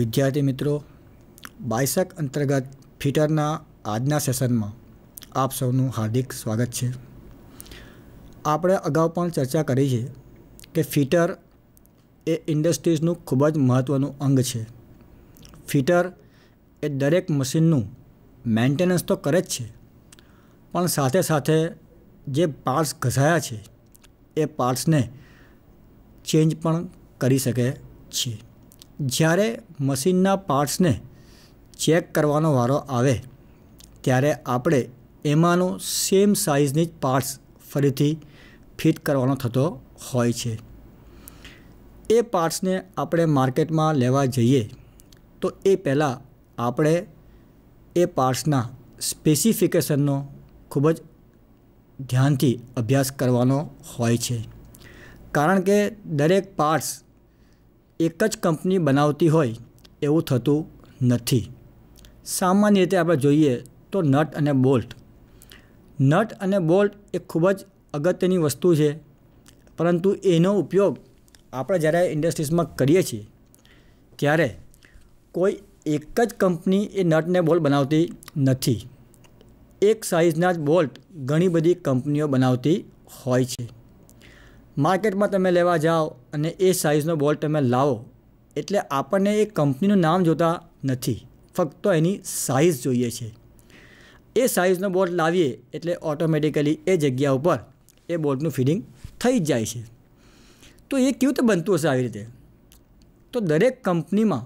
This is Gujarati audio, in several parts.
વિદ્યાર્થી મિત્રો બાયસક અંતર્ગત ફિટરના આજના સેશનમાં આપ સૌનું હાર્દિક સ્વાગત છે આપણે અગાઉ પણ ચર્ચા કરી છે કે ફિટર એ ઇન્ડસ્ટ્રીઝનું ખૂબ જ મહત્ત્વનું અંગ છે ફિટર એ દરેક મશીનનું મેન્ટેનન્સ તો કરે જ છે પણ સાથે સાથે જે પાર્ટ્સ ઘસાયા છે એ પાર્ટ્સને ચેન્જ પણ કરી શકે છે જ્યારે મશીનના પાર્ટ્સને ચેક કરવાનો વારો આવે ત્યારે આપણે એમાંનો સેમ સાઇઝની જ પાર્ટ્સ ફરીથી ફિટ કરવાનો થતો હોય છે એ પાર્ટ્સને આપણે માર્કેટમાં લેવા જઈએ તો એ પહેલાં આપણે એ પાર્ટ્સના સ્પેસિફિકેશનનો ખૂબ જ ધ્યાનથી અભ્યાસ કરવાનો હોય છે કારણ કે દરેક પાર્ટ્સ એક જ કંપની બનાવતી હોય એવું થતું નથી સામાન્ય રીતે આપણે જોઈએ તો નટ અને બોલ્ટ નટ અને બોલ્ટ એ ખૂબ જ અગત્યની વસ્તુ છે પરંતુ એનો ઉપયોગ આપણે જ્યારે ઇન્ડસ્ટ્રીઝમાં કરીએ છીએ ત્યારે કોઈ એક જ કંપની એ નટને બોલ્ટ બનાવતી નથી એક સાઇઝના જ બોલ્ટ ઘણી બધી કંપનીઓ બનાવતી હોય છે માર્કેટમાં તમે લેવા જાઓ અને એ સાઇઝનો બોલ તમે લાવો એટલે આપણને એ કંપનીનું નામ જોતા નથી ફક્ત એની સાઇઝ જોઈએ છે એ સાઇઝનો બોટ લાવીએ એટલે ઓટોમેટિકલી એ જગ્યા ઉપર એ બોટનું ફિટિંગ થઈ જ જાય છે તો એ કેવી રીતે બનતું હશે આવી રીતે તો દરેક કંપનીમાં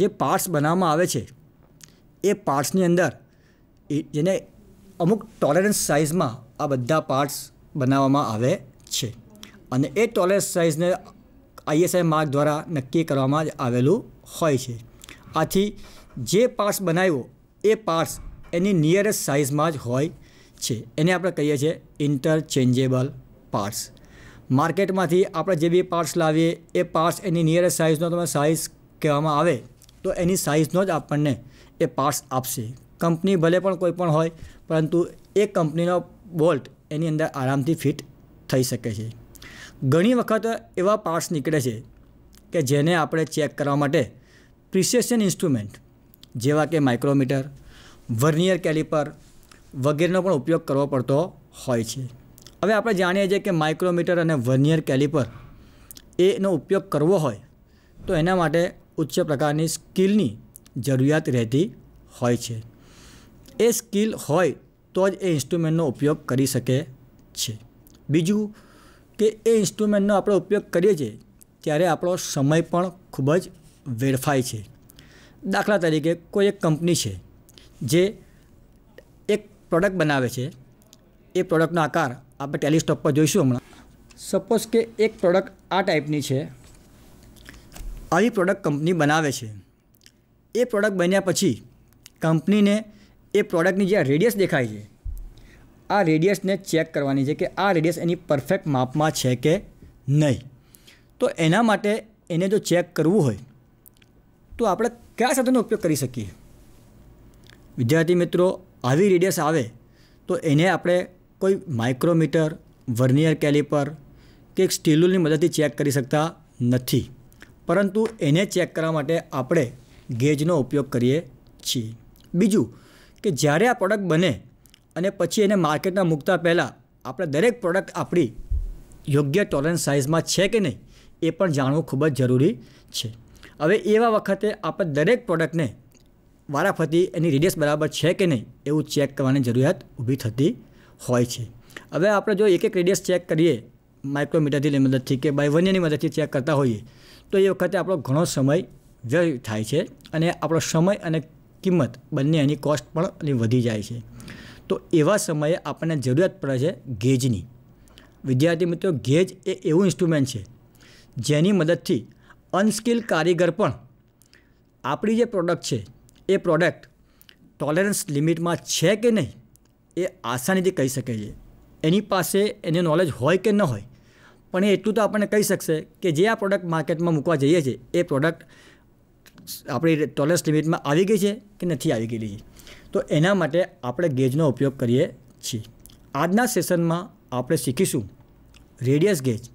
જે પાર્ટ્સ બનાવવામાં આવે છે એ પાર્ટ્સની અંદર જેને અમુક ટોલરન્સ સાઇઝમાં આ બધા પાર્ટ્સ બનાવવામાં આવે છે અને એ ટોલેસ્ટ સાઇઝને આઈએસઆઈ માર્ક દ્વારા નક્કી કરવામાં જ આવેલું હોય છે આથી જે પાર્ટ્સ બનાવ્યો એ પાર્ટ્સ એની નિયરેસ્ટ સાઇઝમાં જ હોય છે એને આપણે કહીએ છીએ ઇન્ટરચેન્જેબલ પાર્ટ્સ માર્કેટમાંથી આપણે જે બી પાર્ટ્સ લાવીએ એ પાર્ટ્સ એની નિયરેસ્ટ સાઇઝનો તમે સાઇઝ કહેવામાં આવે તો એની સાઇઝનો જ આપણને એ પાર્ટ્સ આપશે કંપની ભલે પણ કોઈ પણ હોય પરંતુ એ કંપનીનો બોલ્ટ એની અંદર આરામથી ફિટ થઈ શકે છે ઘણી વખત એવા પાર્ટ્સ નીકળે છે કે જેને આપણે ચેક કરવા માટે પ્રિસેશન ઇન્સ્ટ્રુમેન્ટ જેવા કે માઇક્રોમીટર વર્નિયર કેલિપર વગેરેનો પણ ઉપયોગ કરવો પડતો હોય છે હવે આપણે જાણીએ છીએ કે માઇક્રોમીટર અને વર્નિયર કેલિપર એનો ઉપયોગ કરવો હોય તો એના માટે ઉચ્ચ પ્રકારની સ્કિલની જરૂરિયાત રહેતી હોય છે એ સ્કિલ હોય તો જ એ ઇન્સ્ટ્રુમેન્ટનો ઉપયોગ કરી શકે છે બીજું કે એ ઇન્સ્ટ્રુમેન્ટનો આપણે ઉપયોગ કરીએ છીએ ત્યારે આપણો સમય પણ ખૂબ જ વેડફાય છે દાખલા તરીકે કોઈ એક કંપની છે જે એક પ્રોડક્ટ બનાવે છે એ પ્રોડક્ટનો આકાર આપણે ટેલિસ્ટોપ પર જોઈશું હમણાં સપોઝ કે એક પ્રોડક્ટ આ ટાઈપની છે આવી પ્રોડક્ટ કંપની બનાવે છે એ પ્રોડક્ટ બન્યા પછી કંપનીને એ પ્રોડક્ટની જે રેડિયસ દેખાય છે આ રેડિયસને ચેક કરવાની છે કે આ રેડિયસ એની પરફેક્ટ માપમાં છે કે નહીં તો એના માટે એને જો ચેક કરવું હોય તો આપણે કયા સાધનનો ઉપયોગ કરી શકીએ વિદ્યાર્થી મિત્રો આવી રેડિયસ આવે તો એને આપણે કોઈ માઇક્રોમીટર વર્નિયર કેલિપર કે એક સ્ટીલુલની મદદથી ચેક કરી શકતા નથી પરંતુ એને ચેક કરવા માટે આપણે ગેજનો ઉપયોગ કરીએ છીએ બીજું કે જ્યારે આ પ્રોડક્ટ બને અને પછી એને માર્કેટમાં મૂકતા પહેલાં આપણે દરેક પ્રોડક્ટ આપણી યોગ્ય ટોલરન્સ સાઇઝમાં છે કે નહીં એ પણ જાણવું ખૂબ જ જરૂરી છે હવે એવા વખતે આપણે દરેક પ્રોડક્ટને વારાફરતી એની રીડેસ બરાબર છે કે નહીં એવું ચેક કરવાની જરૂરિયાત ઊભી થતી હોય છે હવે આપણે જો એક એક રેડિયસ ચેક કરીએ માઇક્રોમીટરથી મદદથી કે બાય વનની મદદથી ચેક કરતા હોઈએ તો એ વખતે આપણો ઘણો સમય વ્યય થાય છે અને આપણો સમય અને કિંમત બંને એની કોસ્ટ પણ વધી જાય છે તો એવા સમયે આપણને જરૂરિયાત પડે છે ગેજની વિદ્યાર્થી મિત્રો ગેજ એ એવું ઇન્સ્ટ્રુમેન્ટ છે જેની મદદથી અનસ્કિલ કારીગર પણ આપણી જે પ્રોડક્ટ છે એ પ્રોડક્ટ ટોલેરન્સ લિમિટમાં છે કે નહીં એ આસાનીથી કહી શકે છે એની પાસે એને નોલેજ હોય કે ન હોય પણ એ એટલું તો આપણને કહી શકશે કે જે આ પ્રોડક્ટ માર્કેટમાં મૂકવા જઈએ છીએ એ પ્રોડક્ટ આપણી ટોલેરન્સ લિમિટમાં આવી ગઈ છે કે નથી આવી ગયેલી છે તો એના માટે આપણે ગેજનો ઉપયોગ કરીએ છીએ આજના સેશનમાં આપણે શીખીશું રેડિયસ ગેજ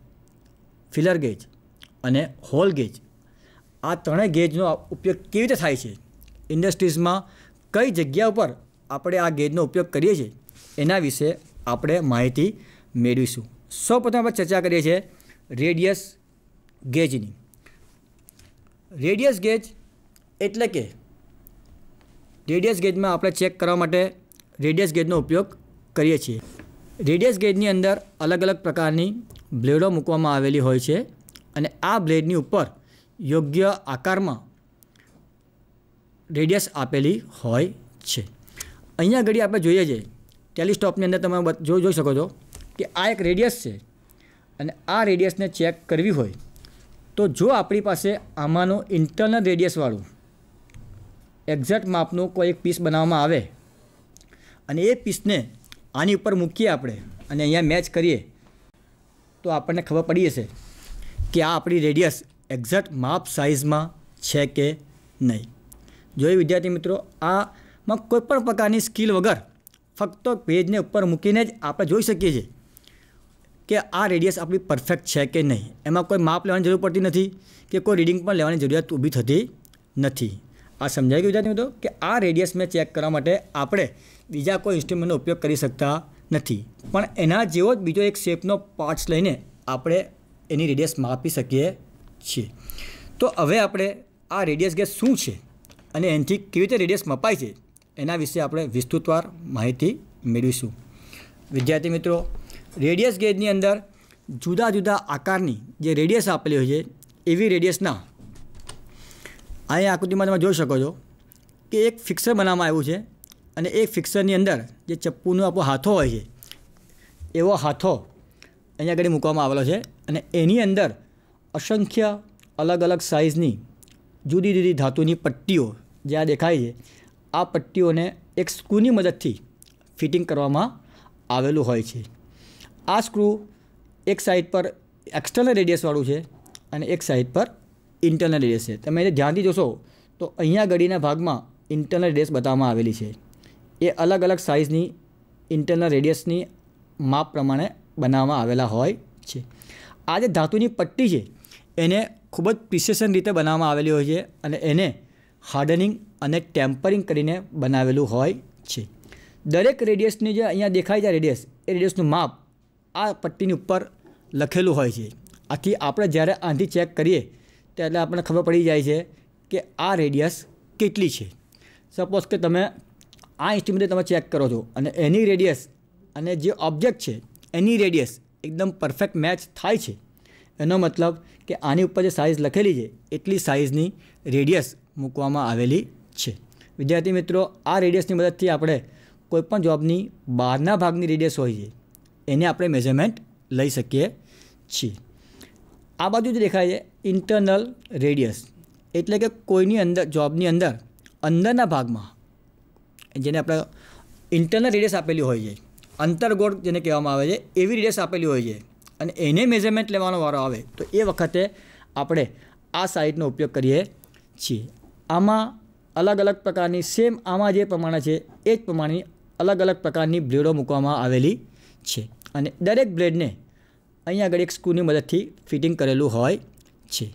ફિલર ગેજ અને હોલ ગેજ આ ત્રણેય ગેજનો ઉપયોગ કેવી રીતે થાય છે ઇન્ડસ્ટ્રીઝમાં કઈ જગ્યા ઉપર આપણે આ ગેજનો ઉપયોગ કરીએ છીએ એના વિશે આપણે માહિતી મેળવીશું સૌ પ્રથમ આપણે ચર્ચા કરીએ છીએ રેડિયસ ગેજની રેડિયસ ગેજ એટલે કે રેડિયસ ગેજમાં આપણે ચેક કરવા માટે રેડિયસ ગેજનો ઉપયોગ કરીએ છીએ રેડિયસ ગેજની અંદર અલગ અલગ પ્રકારની બ્લેડો મૂકવામાં આવેલી હોય છે અને આ બ્લેડની ઉપર યોગ્ય આકારમાં રેડિયસ આપેલી હોય છે અહીંયા આગળ આપણે જોઈએ છીએ ટેલિસ્ટોપની અંદર તમે જોઈ જોઈ શકો છો કે આ એક રેડિયસ છે અને આ રેડિયસને ચેક કરવી હોય તો જો આપણી પાસે આમાંનો ઇન્ટરનલ રેડિયસવાળું એક્ઝેક્ટ માપનું કોઈ એક પીસ બનાવવામાં આવે અને એ પીસને આની ઉપર મૂકીએ આપણે અને અહીંયા મેચ કરીએ તો આપણને ખબર પડી જશે કે આ આપણી રેડિયસ એક્ઝેક્ટ માપ સાઇઝમાં છે કે નહીં જોઈએ વિદ્યાર્થી મિત્રો આમાં કોઈપણ પ્રકારની સ્કિલ વગર ફક્ત પેજને ઉપર મૂકીને જ આપણે જોઈ શકીએ છીએ કે આ રેડિયસ આપણી પરફેક્ટ છે કે નહીં એમાં કોઈ માપ લેવાની જરૂર પડતી નથી કે કોઈ રીડિંગ પણ લેવાની જરૂરિયાત ઊભી થતી નથી આ સમજાઈ ગયું વિદ્યાર્થી મિત્રો કે આ રેડિયસ મેં ચેક કરવા માટે આપણે બીજા કોઈ ઇન્સ્ટ્રુમેન્ટનો ઉપયોગ કરી શકતા નથી પણ એના જેવો જ બીજો એક શેપનો પાર્ટ્સ લઈને આપણે એની રેડિયસ માપી શકીએ છીએ તો હવે આપણે આ રેડિયસ ગેસ શું છે અને એનાથી કેવી રીતે રેડિયસ મપાય છે એના વિશે આપણે વિસ્તૃતવાર માહિતી મેળવીશું વિદ્યાર્થી મિત્રો રેડિયસ ગેજની અંદર જુદા જુદા આકારની જે રેડિયસ આપેલી હોય છે એવી રેડિયસના અહીં આકૃતિમાં તમે જોઈ શકો છો કે એક ફિક્સર બનાવવામાં આવ્યું છે અને એ ફિક્સરની અંદર જે ચપ્પુનો આપણો હાથો હોય છે એવો હાથો અહીંયા આગળ મૂકવામાં આવેલો છે અને એની અંદર અસંખ્ય અલગ અલગ સાઇઝની જુદી જુદી ધાતુની પટ્ટીઓ જે આ દેખાય છે આ પટ્ટીઓને એક સ્ક્રૂની મદદથી ફિટિંગ કરવામાં આવેલું હોય છે આ સ્ક્રૂ એક સાઈડ પર એક્સટર્નલ રેડિયસવાળું છે અને એક સાઈડ પર ઇન્ટરનલ રેડિયસ છે તમે ધ્યાનથી જોશો તો અહીંયા ગળીના ભાગમાં ઇન્ટરનલ રેડિયસ બતાવવામાં આવેલી છે એ અલગ અલગ સાઇઝની ઇન્ટરનલ રેડિયસની માપ પ્રમાણે બનાવવામાં આવેલા હોય છે આ જે ધાતુની પટ્ટી છે એને ખૂબ જ પ્રિસેશન રીતે બનાવવામાં આવેલી હોય છે અને એને હાર્ડનિંગ અને ટેમ્પરિંગ કરીને બનાવેલું હોય છે દરેક રેડિયસની જે અહીંયા દેખાય છે રેડિયસ એ રેડિયસનું માપ આ પટ્ટીની ઉપર લખેલું હોય છે આથી આપણે જ્યારે આંધી ચેક કરીએ એટલે આપણને ખબર પડી જાય છે કે આ રેડિયસ કેટલી છે સપોઝ કે તમે આ ઇન્સ્ટ્રુમેન્ટે તમે ચેક કરો છો અને એની રેડિયસ અને જે ઓબ્જેક્ટ છે એની રેડિયસ એકદમ પરફેક્ટ મેચ થાય છે એનો મતલબ કે આની ઉપર જે સાઇઝ લખેલી છે એટલી સાઇઝની રેડિયસ મૂકવામાં આવેલી છે વિદ્યાર્થી મિત્રો આ રેડિયસની મદદથી આપણે કોઈપણ જોબની બહારના ભાગની રેડિયસ હોય છે એને આપણે મેઝરમેન્ટ લઈ શકીએ છીએ આ બાજુ જ દેખાય છે ઇન્ટરનલ રેડિયસ એટલે કે કોઈની અંદર જોબની અંદર અંદરના ભાગમાં જેને આપણે ઇન્ટરનલ રેડિયસ આપેલી હોય છે અંતર્ગોળ જેને કહેવામાં આવે છે એવી રેડિયસ આપેલી હોય છે અને એને મેઝરમેન્ટ લેવાનો વારો આવે તો એ વખતે આપણે આ સાઇટનો ઉપયોગ કરીએ છીએ આમાં અલગ અલગ પ્રકારની સેમ આમાં જે પ્રમાણે છે એ જ પ્રમાણે અલગ અલગ પ્રકારની બ્લેડો મૂકવામાં આવેલી છે અને દરેક બ્લેડને અહીંયા આગળ એક સ્ક્રૂની મદદથી ફિટિંગ કરેલું હોય છે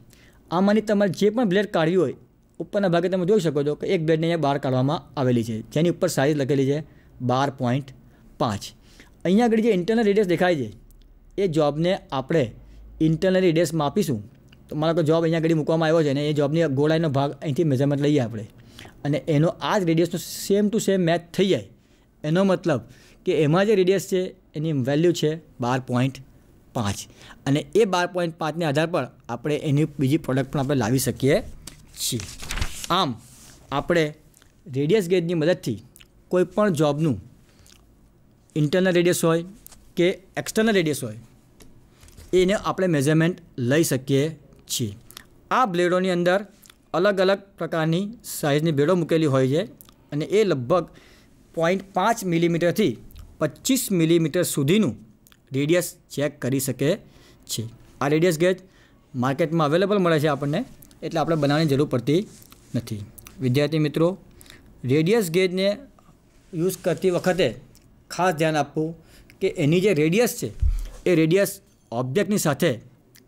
આમાંની તમારે જે પણ બ્લેડ કાઢ્યું હોય ઉપરના ભાગે તમે જોઈ શકો છો કે એક બ્લેડને અહીંયા બહાર કાઢવામાં આવેલી છે જેની ઉપર સાઇઝ લખેલી છે બાર પોઈન્ટ પાંચ અહીંયા આગળ જે ઇન્ટરનલ રેડિયસ દેખાય છે એ જોબને આપણે ઇન્ટરનલ રેડિયસ માપીશું તો મારો કે જોબ અહીંયા આગળ મૂકવામાં આવ્યો છે અને એ જોબની ગોળાઈનો ભાગ અહીંથી મેઝરમેન્ટ લઈએ આપણે અને એનો આ જ રેડિયસનો સેમ ટુ સેમ મેચ થઈ જાય એનો મતલબ કે એમાં જે રેડિયસ છે એની વેલ્યુ છે બાર પોઈન્ટ પાંચ અને એ બાર પોઈન્ટ પાંચને આધાર પર આપણે એની બીજી પ્રોડક્ટ પણ આપણે લાવી શકીએ છીએ આમ આપણે રેડિયસ ગેજની મદદથી કોઈપણ જોબનું ઇન્ટરનલ રેડિયસ હોય કે એક્સટર્નલ રેડિયસ હોય એને આપણે મેઝરમેન્ટ લઈ શકીએ છીએ આ બ્લેડોની અંદર અલગ અલગ પ્રકારની સાઇઝની બ્લેડો મૂકેલી હોય છે અને એ લગભગ પોઈન્ટ પાંચ મિલીમીટરથી પચીસ મિલીમીટર સુધીનું રેડિયસ ચેક કરી શકે છે આ રેડિયસ ગેજ માર્કેટમાં અવેલેબલ મળે છે આપણને એટલે આપણે બનાવવાની જરૂર પડતી નથી વિદ્યાર્થી મિત્રો રેડિયસ ગેજને યુઝ કરતી વખતે ખાસ ધ્યાન આપવું કે એની જે રેડિયસ છે એ રેડિયસ ઓબ્જેક્ટની સાથે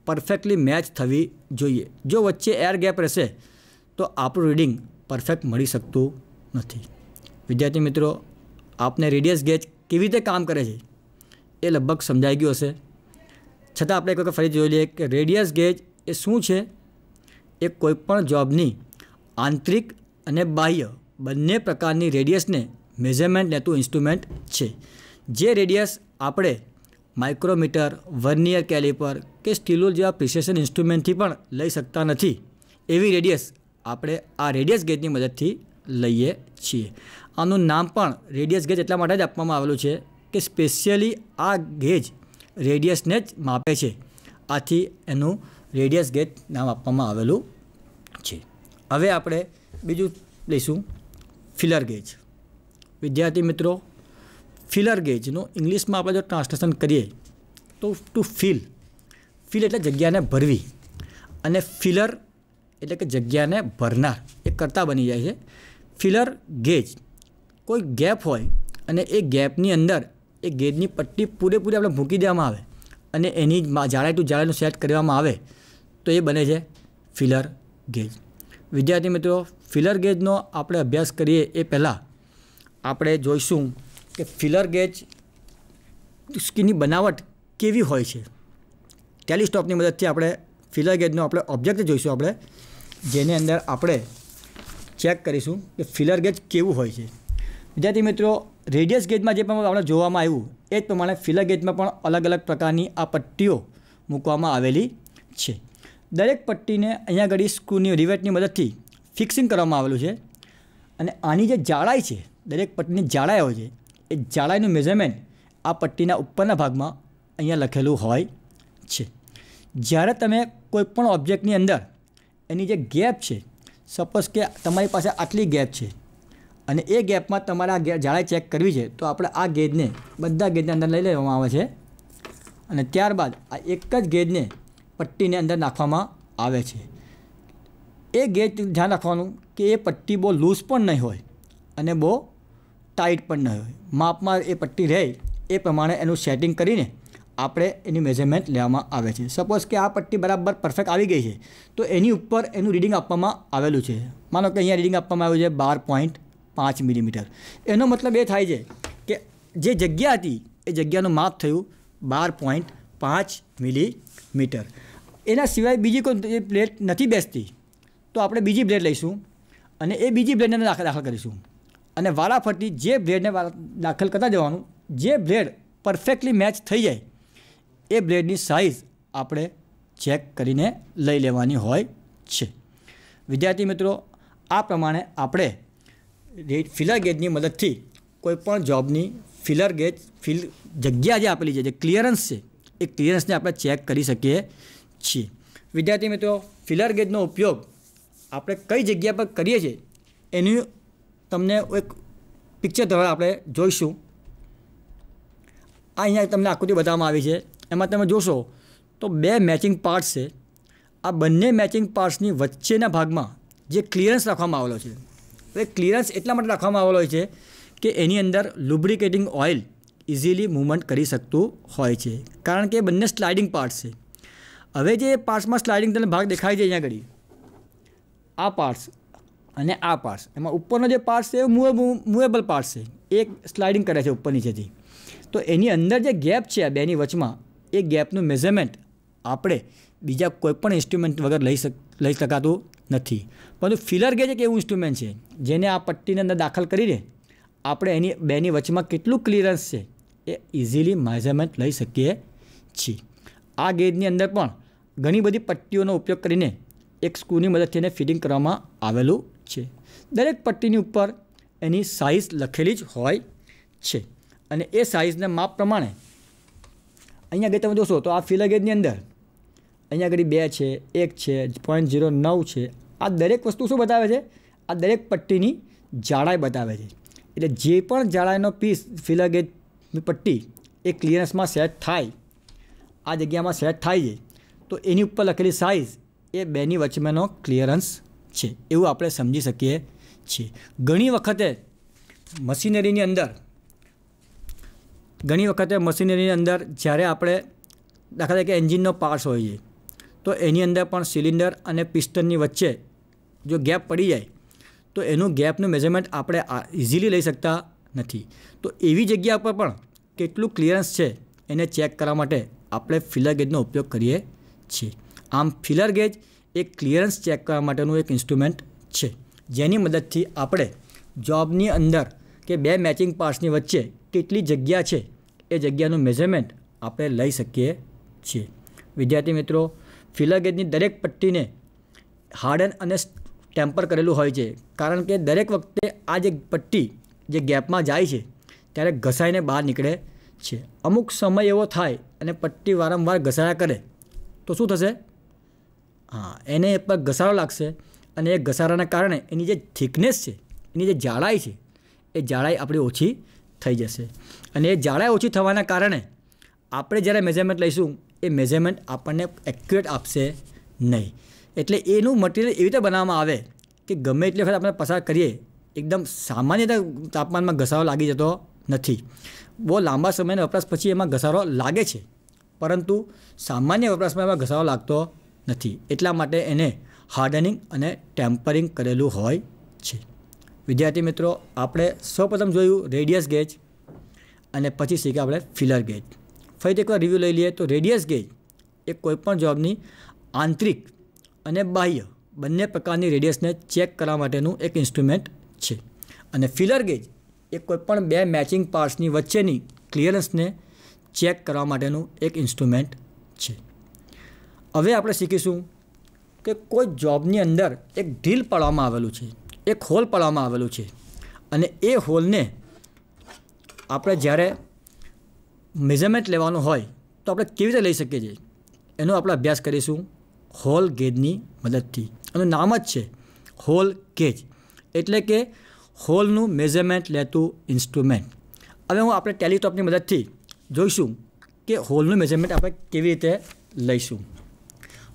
પરફેક્ટલી મેચ થવી જોઈએ જો વચ્ચે એર ગેપ રહેશે તો આપણું રીડિંગ પરફેક્ટ મળી શકતું નથી વિદ્યાર્થી મિત્રો આપને રેડિયસ ગેજ કેવી રીતે કામ કરે છે એ લગભગ સમજાઈ ગયું હશે છતાં આપણે એક વખત ફરી જોઈ લઈએ કે રેડિયસ ગેજ એ શું છે એ કોઈપણ જોબની આંતરિક અને બાહ્ય બંને પ્રકારની રેડિયસને મેઝરમેન્ટ લેતું ઇન્સ્ટ્રુમેન્ટ છે જે રેડિયસ આપણે માઇક્રોમીટર વર્નિયર કેલિપર કે સ્ટીલોલ જેવા પ્રિસેશન ઇન્સ્ટ્રુમેન્ટથી પણ લઈ શકતા નથી એવી રેડિયસ આપણે આ રેડિયસ ગેજની મદદથી લઈએ છીએ આનું નામ પણ રેડિયસ ગેજ એટલા માટે જ આપવામાં આવેલું છે કે સ્પેશિયલી આ ગેજ રેડિયસને જ માપે છે આથી એનું રેડિયસ ગેજ નામ આપવામાં આવેલું છે હવે આપણે બીજું લઈશું ફિલર ગેજ વિદ્યાર્થી મિત્રો ફિલર ગેજનું ઇંગ્લિશમાં આપણે જો ટ્રાન્સલેશન કરીએ તો ટુ ફિલ ફિલ એટલે જગ્યાને ભરવી અને ફિલર એટલે કે જગ્યાને ભરનાર એ કરતા બની જાય છે ફિલર ગેજ કોઈ ગેપ હોય અને એ ગેપની અંદર એ ગેજની પટ્ટી પૂરેપૂરી આપણે મૂકી દેવામાં આવે અને એની જાડાઈ ટુ જાડાઈનું સેટ કરવામાં આવે તો એ બને છે ફિલર ગેજ વિદ્યાર્થી મિત્રો ફિલર ગેજનો આપણે અભ્યાસ કરીએ એ પહેલાં આપણે જોઈશું કે ફિલર ગેજ સ્કીનની બનાવટ કેવી હોય છે ટેલિસ્ટોપની મદદથી આપણે ફિલર ગેજનો આપણે ઓબ્જેક્ટ જોઈશું આપણે જેની અંદર આપણે ચેક કરીશું કે ફિલર ગેજ કેવું હોય છે વિદ્યાર્થી મિત્રો રેડિયસ ગેજમાં જે પણ આપણે જોવામાં આવ્યું એ જ પ્રમાણે ફિલર ગેજમાં પણ અલગ અલગ પ્રકારની આ પટ્ટીઓ મૂકવામાં આવેલી છે દરેક પટ્ટીને અહીંયા આગળ સ્ક્રૂની રિવેટની મદદથી ફિક્સિંગ કરવામાં આવેલું છે અને આની જે જાડાઈ છે દરેક પટ્ટીની જાડાઈ હોય છે એ જાડાઈનું મેઝરમેન્ટ આ પટ્ટીના ઉપરના ભાગમાં અહીંયા લખેલું હોય છે જ્યારે તમે કોઈપણ ઓબ્જેક્ટની અંદર એની જે ગેપ છે સપોઝ કે તમારી પાસે આટલી ગેપ છે અને એ ગેપમાં તમારે આ જાળે ચેક કરવી છે તો આપણે આ ગેજને બધા ગેજને અંદર લઈ લેવામાં આવે છે અને ત્યારબાદ આ એક જ ગેજને પટ્ટીને અંદર નાખવામાં આવે છે એ ગેજ ધ્યાન રાખવાનું કે એ પટ્ટી બહુ લૂઝ પણ નહીં હોય અને બહુ ટાઈટ પણ નહીં હોય માપમાં એ પટ્ટી રહે એ પ્રમાણે એનું સેટિંગ કરીને આપણે એની મેઝરમેન્ટ લેવામાં આવે છે સપોઝ કે આ પટ્ટી બરાબર પરફેક્ટ આવી ગઈ છે તો એની ઉપર એનું રીડિંગ આપવામાં આવેલું છે માનો કે અહીંયા રીડિંગ આપવામાં આવ્યું છે બાર પોઈન્ટ પાંચ મિલીમીટર એનો મતલબ એ થાય છે કે જે જગ્યા હતી એ જગ્યાનું માપ થયું બાર પોઈન્ટ પાંચ મિલીમીટર એના સિવાય બીજી કોઈ પ્લેટ નથી બેસતી તો આપણે બીજી બ્લેડ લઈશું અને એ બીજી બ્લેડને દાખલ દાખલ કરીશું અને વારાફરતી જે બ્લેડને દાખલ કરતા જવાનું જે બ્લેડ પરફેક્ટલી મેચ થઈ જાય એ બ્લેડની સાઇઝ આપણે ચેક કરીને લઈ લેવાની હોય છે વિદ્યાર્થી મિત્રો આ પ્રમાણે આપણે ફિલર ગેજની મદદથી કોઈપણ જોબની ફિલર ગેજ ફિલ જગ્યા જે આપેલી છે જે ક્લિયરન્સ છે એ ક્લિયરન્સને આપણે ચેક કરી શકીએ છીએ વિદ્યાર્થી મિત્રો ફિલર ગેજનો ઉપયોગ આપણે કઈ જગ્યા પર કરીએ છીએ એનું તમને એક પિક્ચર દ્વારા આપણે જોઈશું આ અહીંયા તમને આકૃતિ બતાવવામાં આવી છે એમાં તમે જોશો તો બે મેચિંગ પાર્ટ્સ છે આ બંને મેચિંગ પાર્ટ્સની વચ્ચેના ભાગમાં જે ક્લિયરન્સ રાખવામાં આવેલો છે હવે ક્લિયરન્સ એટલા માટે રાખવામાં આવેલો હોય છે કે એની અંદર લુબ્રિકેટિંગ ઓઇલ ઇઝીલી મૂવમેન્ટ કરી શકતું હોય છે કારણ કે બંને સ્લાઇડિંગ પાર્ટ્સ છે હવે જે પાર્ટ્સમાં સ્લાઇડિંગ તમને ભાગ દેખાય છે અહીંયા ઘડી આ પાર્ટ્સ અને આ પાર્ટ્સ એમાં ઉપરનો જે પાર્ટ્સ છે એ મૂવેબલ પાર્ટ્સ છે એક સ્લાઇડિંગ કરે છે ઉપર નીચેથી તો એની અંદર જે ગેપ છે આ બેની વચમાં એ ગેપનું મેઝરમેન્ટ આપણે બીજા કોઈપણ ઇન્સ્ટ્રુમેન્ટ વગર લઈ શક લઈ શકાતું નથી પરંતુ ફિલર ગેજ એક એવું ઇન્સ્ટ્રુમેન્ટ છે જેને આ પટ્ટીની અંદર દાખલ કરીને આપણે એની બેની વચમાં કેટલું ક્લિયરન્સ છે એ ઇઝીલી મેઝરમેન્ટ લઈ શકીએ છીએ આ ગેજની અંદર પણ ઘણી બધી પટ્ટીઓનો ઉપયોગ કરીને એક સ્ક્રૂની મદદથી એને ફિટિંગ કરવામાં આવેલું છે દરેક પટ્ટીની ઉપર એની સાઇઝ લખેલી જ હોય છે અને એ સાઇઝના માપ પ્રમાણે અહીંયા આગળ તમે જોશો તો આ ફિલર ગેજની અંદર અહીંયા આગળ બે છે એક છે પોઈન્ટ જીરો નવ છે આ દરેક વસ્તુ શું બતાવે છે આ દરેક પટ્ટીની જાડાઈ બતાવે છે એટલે જે પણ જાડાઈનો પીસ ફિલર પટ્ટી એ ક્લિયરન્સમાં સેટ થાય આ જગ્યામાં સેટ થાય છે તો એની ઉપર લખેલી સાઇઝ એ બેની વચ્ચેનો ક્લિયરન્સ છે એવું આપણે સમજી શકીએ છીએ ઘણી વખતે મશીનરીની અંદર ઘણી વખતે મશીનરીની અંદર જ્યારે આપણે દાખલા તરીકે એન્જિનનો પાર્ટ્સ હોય છે તો એની અંદર પણ સિલિન્ડર અને પિસ્ટનની વચ્ચે જો ગેપ પડી જાય તો એનું ગેપનું મેઝરમેન્ટ આપણે ઇઝીલી લઈ શકતા નથી તો એવી જગ્યા પર પણ કેટલું ક્લિયરન્સ છે એને ચેક કરવા માટે આપણે ફિલર ગેજનો ઉપયોગ કરીએ છીએ આમ ફિલર ગેજ એ ક્લિયરન્સ ચેક કરવા માટેનું એક ઇન્સ્ટ્રુમેન્ટ છે જેની મદદથી આપણે જોબની અંદર કે બે મેચિંગ પાર્ટ્સની વચ્ચે કેટલી જગ્યા છે એ જગ્યાનું મેઝરમેન્ટ આપણે લઈ શકીએ છીએ વિદ્યાર્થી મિત્રો ફિલરગેજની દરેક પટ્ટીને હાર્ડન અને ટેમ્પર કરેલું હોય છે કારણ કે દરેક વખતે આ જે પટ્ટી જે ગેપમાં જાય છે ત્યારે ઘસાઈને બહાર નીકળે છે અમુક સમય એવો થાય અને પટ્ટી વારંવાર ઘસાયા કરે તો શું થશે હા એને પર ઘસારો લાગશે અને એ ઘસારાના કારણે એની જે થિકનેસ છે એની જે જાડાઈ છે એ જાડાઈ આપણી ઓછી થઈ જશે અને એ જાડાઈ ઓછી થવાના કારણે આપણે જ્યારે મેઝરમેન્ટ લઈશું એ મેઝરમેન્ટ આપણને એક્યુરેટ આપશે નહીં એટલે એનું મટીરિયલ એવી રીતે બનાવવામાં આવે કે ગમે એટલી વખત આપણે પસાર કરીએ એકદમ સામાન્ય તાપમાનમાં ઘસારો લાગી જતો નથી બહુ લાંબા સમયના વપરાશ પછી એમાં ઘસારો લાગે છે પરંતુ સામાન્ય વપરાશમાં એમાં ઘસારો લાગતો નથી એટલા માટે એને હાર્ડનિંગ અને ટેમ્પરિંગ કરેલું હોય છે વિદ્યાર્થી મિત્રો આપણે સૌપ્રથમ જોયું રેડિયસ ગેજ અને પછી શીખ્યા આપણે ફિલર ગેજ ફરીથી એકવાર રિવ્યૂ લઈ લઈએ તો રેડિયસ ગેજ એ કોઈપણ જોબની આંતરિક અને બાહ્ય બંને પ્રકારની રેડિયસને ચેક કરવા માટેનું એક ઇન્સ્ટ્રુમેન્ટ છે અને ફિલર ગેજ એ કોઈપણ બે મેચિંગ પાર્ટ્સની વચ્ચેની ક્લિયરન્સને ચેક કરવા માટેનું એક ઇન્સ્ટ્રુમેન્ટ છે હવે આપણે શીખીશું કે કોઈ જોબની અંદર એક ડ્રીલ પાડવામાં આવેલું છે એક હોલ પાડવામાં આવેલું છે અને એ હોલને આપણે જ્યારે મેઝરમેન્ટ લેવાનું હોય તો આપણે કેવી રીતે લઈ શકીએ છીએ એનો આપણે અભ્યાસ કરીશું હોલ ગેજની મદદથી એનું નામ જ છે હોલ ગેજ એટલે કે હોલનું મેઝરમેન્ટ લેતું ઇન્સ્ટ્રુમેન્ટ હવે હું આપણે ટેલિટોપની મદદથી જોઈશું કે હોલનું મેઝરમેન્ટ આપણે કેવી રીતે લઈશું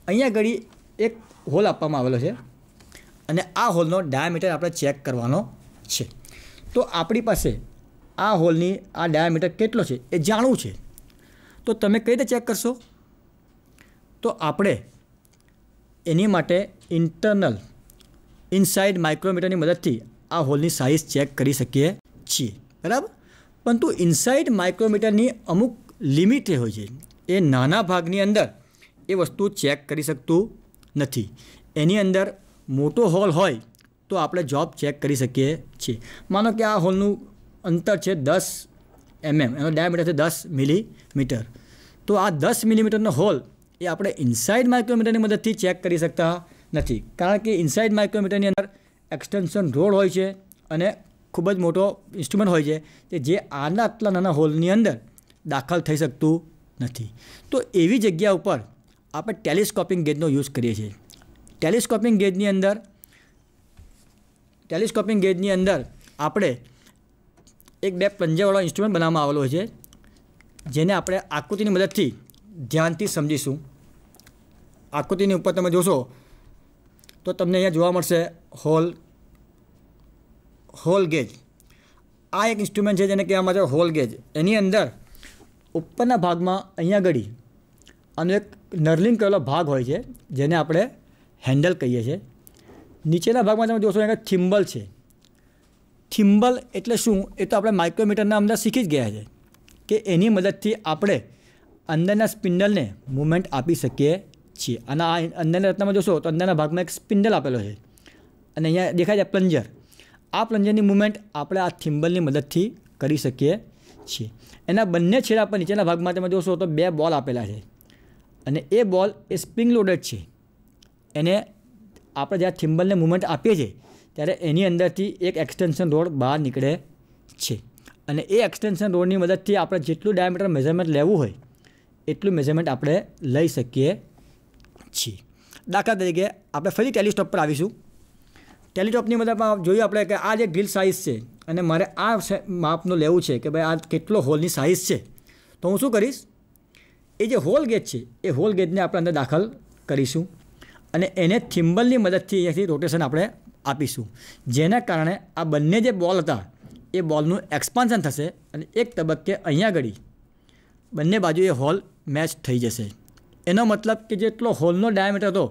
અહીંયા ઘડી એક હોલ આપવામાં આવેલો છે અને આ હોલનો ડાયામીટર આપણે ચેક કરવાનો છે તો આપણી પાસે આ હોલની આ ડાયામીટર કેટલો છે એ જાણવું છે તો તમે કઈ રીતે ચેક કરશો તો આપણે એની માટે ઇન્ટરનલ ઇનસાઇડ માઇક્રોમીટરની મદદથી આ હોલની સાઇઝ ચેક કરી શકીએ છીએ બરાબર પરંતુ ઇનસાઇડ માઇક્રોમીટરની અમુક લિમિટ હોય છે એ નાના ભાગની અંદર એ વસ્તુ ચેક કરી શકતું નથી એની અંદર મોટો હોલ હોય તો આપણે જોબ ચેક કરી શકીએ છીએ માનો કે આ હોલનું અંતર છે દસ એમએમ mm, એનો ડાયામીટર છે દસ મિલીમીટર તો આ દસ મિલીમીટરનો હોલ એ આપણે ઇન્સાઇડ માઇક્રોમીટરની મદદથી ચેક કરી શકતા નથી કારણ કે ઇનસાઇડ માઇક્રોમીટરની અંદર એક્સટેન્શન રોડ હોય છે અને ખૂબ જ મોટો ઇન્સ્ટ્રુમેન્ટ હોય છે કે જે આના આટલા નાના હોલની અંદર દાખલ થઈ શકતું નથી તો એવી જગ્યા ઉપર આપણે ટેલિસ્કોપિંગ ગેજનો યુઝ કરીએ છીએ ટેલિસ્કોપિંગ ગેજની અંદર ટેલિસ્કોપિંગ ગેજની અંદર આપણે એક બે પંજાવાળો ઇન્સ્ટ્રુમેન્ટ બનાવવામાં આવેલો હોય છે જેને આપણે આકૃતિની મદદથી ધ્યાનથી સમજીશું આકૃતિની ઉપર તમે જોશો તો તમને અહીંયા જોવા મળશે હોલ હોલ ગેજ આ એક ઇન્સ્ટ્રુમેન્ટ છે જેને કહેવામાં આવે હોલ ગેજ એની અંદર ઉપરના ભાગમાં અહીંયા ગળી અને એક નર્લિંગ કરેલો ભાગ હોય છે જેને આપણે હેન્ડલ કહીએ છીએ નીચેના ભાગમાં તમે જોશો અહીંયા થિમ્બલ છે થિમ્બલ એટલે શું એ તો આપણે માઇક્રોમીટરના અંદર શીખી જ ગયા છે કે એની મદદથી આપણે અંદરના સ્પિન્ડલને મૂવમેન્ટ આપી શકીએ છીએ અને આ અંદરના રત્નામાં જોશો તો અંદરના ભાગમાં એક સ્પિન્ડલ આપેલો છે અને અહીંયા દેખાય છે પ્લન્જર આ પ્લન્જરની મૂવમેન્ટ આપણે આ થિમ્બલની મદદથી કરી શકીએ છીએ એના બંને છેડા પર નીચેના ભાગમાં તમે જોશો તો બે બોલ આપેલા છે અને એ બોલ એ સ્પ્રિંગ લોડેડ છે એને આપણે જ્યાં થિમ્બલને મૂવમેન્ટ આપીએ છીએ ત્યારે એની અંદરથી એક એક્સટેન્શન રોડ બહાર નીકળે છે અને એ એક્સટેન્શન રોડની મદદથી આપણે જેટલું ડાયામીટર મેઝરમેન્ટ લેવું હોય એટલું મેઝરમેન્ટ આપણે લઈ શકીએ છીએ દાખલા તરીકે આપણે ફરી ટેલિસ્ટોપ પર આવીશું ટેલિસ્ટોપની મદદમાં જોયું આપણે કે આ જે ડ્રીલ સાઇઝ છે અને મારે આ માપનું લેવું છે કે ભાઈ આ કેટલો હોલની સાઇઝ છે તો હું શું કરીશ એ જે હોલ ગેજ છે એ હોલ ગેજને આપણે અંદર દાખલ કરીશું અને એને થિમ્બલની મદદથી અહીંયાથી રોટેશન આપણે આપીશું જેના કારણે આ બંને જે બોલ હતા એ બોલનું એક્સપાન્શન થશે અને એક તબક્કે અહીંયા આગળ બંને બાજુ એ હોલ મેચ થઈ જશે એનો મતલબ કે જેટલો હોલનો ડાયામીટર હતો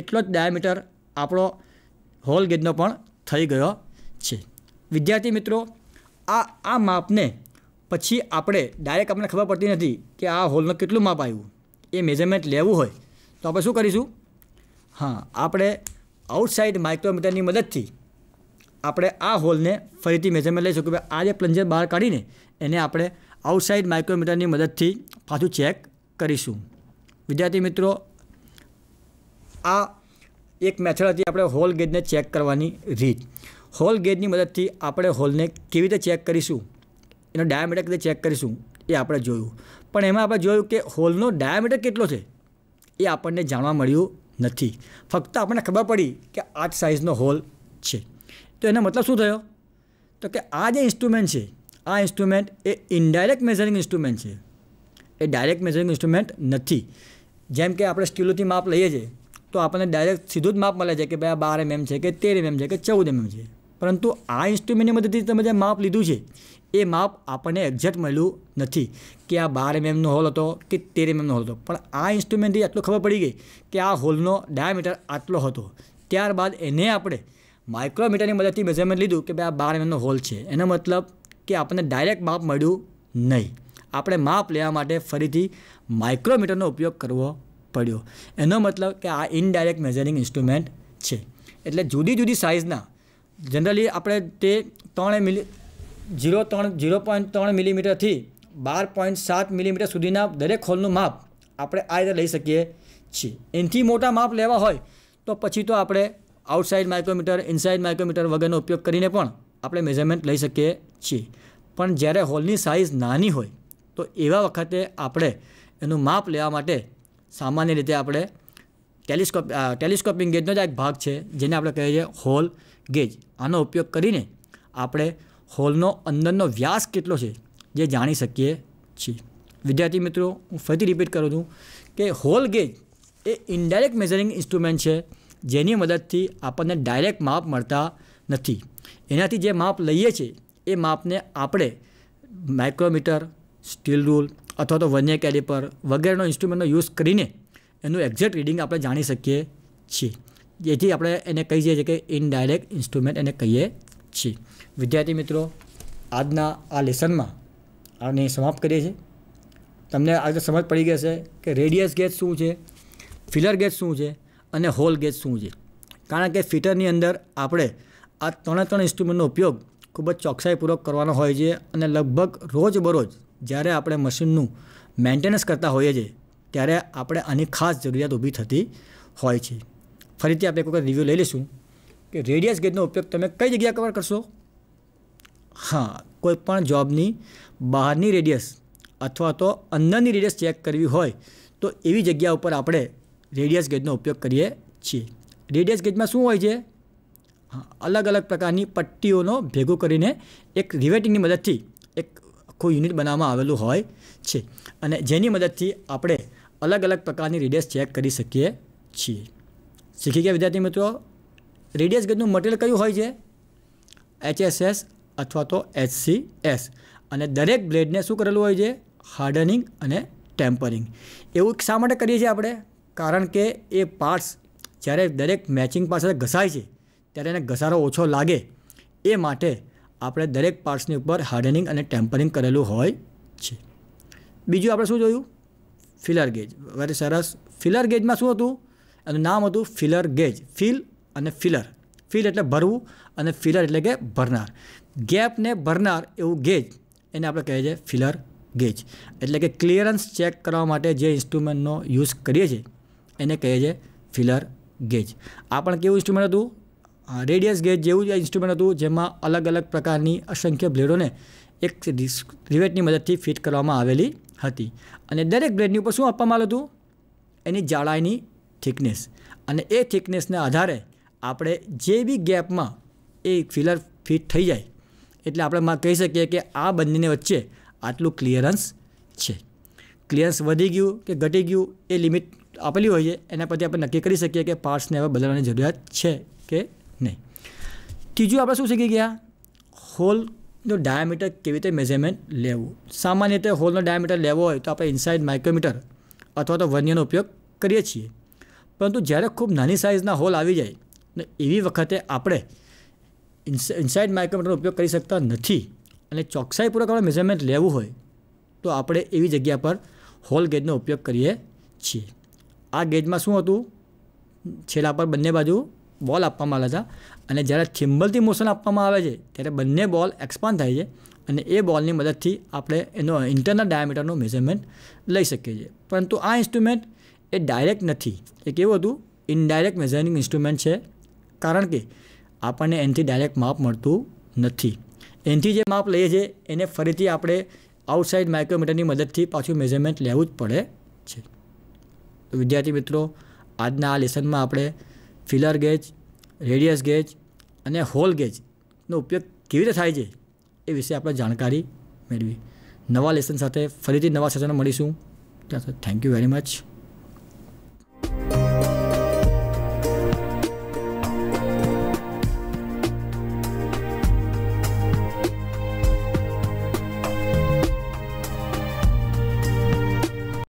એટલો જ ડાયામીટર આપણો હોલ ગેજનો પણ થઈ ગયો છે વિદ્યાર્થી મિત્રો આ આ માપને પછી આપણે ડાયરેક્ટ આપણને ખબર પડતી નથી કે આ હોલનું કેટલું માપ આવ્યું એ મેઝરમેન્ટ લેવું હોય તો આપણે શું કરીશું હા આપણે આઉટસાઇડ માઇક્રોમીટરની મદદથી આપણે આ હોલને ફરીથી મેઝરમેન્ટ લઈ શકું કે આ જે પ્લન્જર બહાર કાઢીને એને આપણે આઉટસાઇડ માઇક્રોમીટરની મદદથી પાછું ચેક કરીશું વિદ્યાર્થી મિત્રો આ એક મેથડ હતી આપણે હોલ ગેજને ચેક કરવાની રીત હોલ ગેજની મદદથી આપણે હોલને કેવી રીતે ચેક કરીશું એનો ડાયામીટર રીતે ચેક કરીશું એ આપણે જોયું પણ એમાં આપણે જોયું કે હોલનો ડાયામીટર કેટલો છે એ આપણને જાણવા મળ્યું નથી ફક્ત આપણને ખબર પડી કે આ સાઇઝનો હોલ છે તો એનો મતલબ શું થયો તો કે આ જે ઇન્સ્ટ્રુમેન્ટ છે આ ઇન્સ્ટ્રુમેન્ટ એ ઇનડાયરેક્ટ મેઝરિંગ ઇન્સ્ટ્રુમેન્ટ છે એ ડાયરેક્ટ મેઝરિંગ ઇન્સ્ટ્રુમેન્ટ નથી જેમ કે આપણે સ્ટીલોથી માપ લઈએ છીએ તો આપણને ડાયરેક્ટ સીધું જ માપ મળે છે કે ભાઈ આ બાર એમએમ mm છે કે તેર એમએમ mm છે કે ચૌદ એમએમ mm છે પરંતુ આ ઇન્સ્ટ્રુમેન્ટની મદદથી તમે જે માપ લીધું છે એ માપ આપણને એક્ઝેક્ટ મળ્યું નથી કે આ બાર એમએમનો હોલ હતો કે તેર એમએમનો હોલ હતો પણ આ ઇન્સ્ટ્રુમેન્ટથી આટલું ખબર પડી ગઈ કે આ હોલનો ડાયામીટર આટલો હતો ત્યારબાદ એને આપણે માઇક્રોમીટરની મદદથી મેઝરમેન્ટ લીધું કે ભાઈ આ બાર એમએમનો હોલ છે એનો મતલબ કે આપણને ડાયરેક્ટ માપ મળ્યું નહીં આપણે માપ લેવા માટે ફરીથી માઇક્રોમીટરનો ઉપયોગ કરવો પડ્યો એનો મતલબ કે આ ઇનડાયરેક્ટ મેઝરિંગ ઇન્સ્ટ્રુમેન્ટ છે એટલે જુદી જુદી સાઇઝના જનરલી આપણે તે ત્રણ મિલી જીરો ત્રણ જીરો પોઈન્ટ ત્રણ મિલીમીટરથી બાર પોઈન્ટ સાત મિલીમીટર સુધીના દરેક હોલનું માપ આપણે આ રીતે લઈ શકીએ છીએ એનાથી મોટા માપ લેવા હોય તો પછી તો આપણે આઉટસાઇડ માઇક્રોમીટર ઇનસાઇડ માઇક્રોમીટર વગેરેનો ઉપયોગ કરીને પણ આપણે મેઝરમેન્ટ લઈ શકીએ છીએ પણ જ્યારે હોલની સાઇઝ નાની હોય તો એવા વખતે આપણે એનું માપ લેવા માટે સામાન્ય રીતે આપણે ટેલિસ્કોપ ટેલિસ્કોપિંગ ગેજનો જ એક ભાગ છે જેને આપણે કહીએ છીએ હોલ ગેજ આનો ઉપયોગ કરીને આપણે હોલનો અંદરનો વ્યાસ કેટલો છે જે જાણી શકીએ છીએ વિદ્યાર્થી મિત્રો હું ફરીથી રિપીટ કરું છું કે હોલ ગેજ એ ઇનડાયરેક્ટ મેઝરિંગ ઇન્સ્ટ્રુમેન્ટ છે જેની મદદથી આપણને ડાયરેક્ટ માપ મળતા નથી એનાથી જે માપ લઈએ છીએ એ માપને આપણે માઇક્રોમીટર સ્ટીલ રૂલ અથવા તો વન્ય કેલિપર વગેરેનો ઇન્સ્ટ્રુમેન્ટનો યુઝ કરીને એનું એક્ઝેક્ટ રીડિંગ આપણે જાણી શકીએ છીએ જેથી આપણે એને કહીએ છીએ કે ઇનડાયરેક્ટ ઇન્સ્ટ્રુમેન્ટ એને કહીએ છીએ વિદ્યાર્થી મિત્રો આજના આ લેસનમાં આને સમાપ્ત કરીએ છીએ તમને આજે સમજ પડી ગઈ છે કે રેડિયસ ગેજ શું છે ફિલર ગેજ શું છે અને હોલ ગેજ શું છે કારણ કે ફિટરની અંદર આપણે આ ત્રણે ત્રણ ઇન્સ્ટ્રુમેન્ટનો ઉપયોગ ખૂબ જ ચોકસાઈપૂર્વક કરવાનો હોય છે અને લગભગ રોજબરોજ જ્યારે આપણે મશીનનું મેન્ટેનન્સ કરતા હોઈએ છીએ ત્યારે આપણે આની ખાસ જરૂરિયાત ઊભી થતી હોય છે ફરીથી આપણે એક વખત રિવ્યૂ લઈ લઈશું કે રેડિયસ ગેજનો ઉપયોગ તમે કઈ જગ્યા કવર કરશો હા કોઈ પણ જોબની બહારની રેડિયસ અથવા તો અંદરની રેડિયસ ચેક કરવી હોય તો એવી જગ્યા ઉપર આપણે રેડિયસ ગેજનો ઉપયોગ કરીએ છીએ રેડિયસ ગેજમાં શું હોય છે અલગ અલગ પ્રકારની પટ્ટીઓનો ભેગું કરીને એક રિવેટિંગની મદદથી એક આખું યુનિટ બનાવવામાં આવેલું હોય છે અને જેની મદદથી આપણે અલગ અલગ પ્રકારની રેડિયસ ચેક કરી શકીએ છીએ શીખી ગયા વિદ્યાર્થી મિત્રો રેડિયસ ગેજનું મટીરિયલ કયું હોય છે એચએસએસ અથવા તો સી એસ અને દરેક બ્લેડને શું કરેલું હોય છે હાર્ડનિંગ અને ટેમ્પરિંગ એવું શા માટે કરીએ છીએ આપણે કારણ કે એ પાર્ટ્સ જ્યારે દરેક મેચિંગ પાસે ઘસાય છે ત્યારે એને ઘસારો ઓછો લાગે એ માટે આપણે દરેક પાર્ટ્સની ઉપર હાર્ડનિંગ અને ટેમ્પરિંગ કરેલું હોય છે બીજું આપણે શું જોયું ફિલર ગેજ વેરી સરસ ફિલર ગેજમાં શું હતું એનું નામ હતું ફિલર ગેજ ફિલ અને ફિલર ફિલ એટલે ભરવું અને ફિલર એટલે કે ભરનાર ગેપને ભરનાર એવું ગેજ એને આપણે કહીએ છીએ ફિલર ગેજ એટલે કે ક્લિયરન્સ ચેક કરવા માટે જે ઇન્સ્ટ્રુમેન્ટનો યુઝ કરીએ છીએ એને કહીએ છીએ ફિલર ગેજ આ પણ કેવું ઇન્સ્ટ્રુમેન્ટ હતું રેડિયસ ગેજ જેવું જ ઇન્સ્ટ્રુમેન્ટ હતું જેમાં અલગ અલગ પ્રકારની અસંખ્ય બ્લેડોને એક રિવેટની મદદથી ફિટ કરવામાં આવેલી હતી અને દરેક બ્લેડની ઉપર શું આપવામાં આવ્યું હતું એની જાડાઈની થિકનેસ અને એ થિકનેસને આધારે આપણે જે બી ગેપમાં એ ફિલર ફિટ થઈ જાય એટલે આપણે કહી શકીએ કે આ બંનેની વચ્ચે આટલું ક્લિયરન્સ છે ક્લિયરન્સ વધી ગયું કે ઘટી ગયું એ લિમિટ આપેલી હોઈએ એના પરથી આપણે નક્કી કરી શકીએ કે પાર્ટ્સને હવે બદલવાની જરૂરિયાત છે કે નહીં ત્રીજું આપણે શું શીખી ગયા હોલનો ડાયામીટર કેવી રીતે મેઝરમેન્ટ લેવું સામાન્ય રીતે હોલનો ડાયામીટર લેવો હોય તો આપણે ઇનસાઇડ માઇક્રોમીટર અથવા તો વન્યનો ઉપયોગ કરીએ છીએ પરંતુ જ્યારે ખૂબ નાની સાઇઝના હોલ આવી જાય ને એવી વખતે આપણે ઇન્સાઇડ માઇક્રોમીટરનો ઉપયોગ કરી શકતા નથી અને ચોકસાઈપૂર્વક આપણે મેઝરમેન્ટ લેવું હોય તો આપણે એવી જગ્યા પર હોલ ગેજનો ઉપયોગ કરીએ છીએ આ ગેજમાં શું હતું છેલ્લા પર બંને બાજુ બોલ આપવામાં આવ્યા હતા અને જ્યારે થિમ્બલથી મોશન આપવામાં આવે છે ત્યારે બંને બોલ એક્સપાન્ડ થાય છે અને એ બોલની મદદથી આપણે એનો ઇન્ટરનલ ડાયામીટરનું મેઝરમેન્ટ લઈ શકીએ છીએ પરંતુ આ ઇન્સ્ટ્રુમેન્ટ એ ડાયરેક્ટ નથી એ કેવું હતું ઇનડાયરેક્ટ મેઝરિંગ ઇન્સ્ટ્રુમેન્ટ છે કારણ કે આપણને એનાથી ડાયરેક્ટ માપ મળતું નથી એનાથી જે માપ લઈએ છીએ એને ફરીથી આપણે આઉટસાઇડ માઇક્રોમીટરની મદદથી પાછું મેઝરમેન્ટ લેવું જ પડે છે વિદ્યાર્થી મિત્રો આજના આ લેસનમાં આપણે ફિલર ગેજ રેડિયસ ગેજ અને હોલ ગેજનો ઉપયોગ કેવી રીતે થાય છે એ વિશે આપણે જાણકારી મેળવી નવા લેસન સાથે ફરીથી નવા સેશનમાં મળીશું ત્યાં થેન્ક યુ વેરી મચ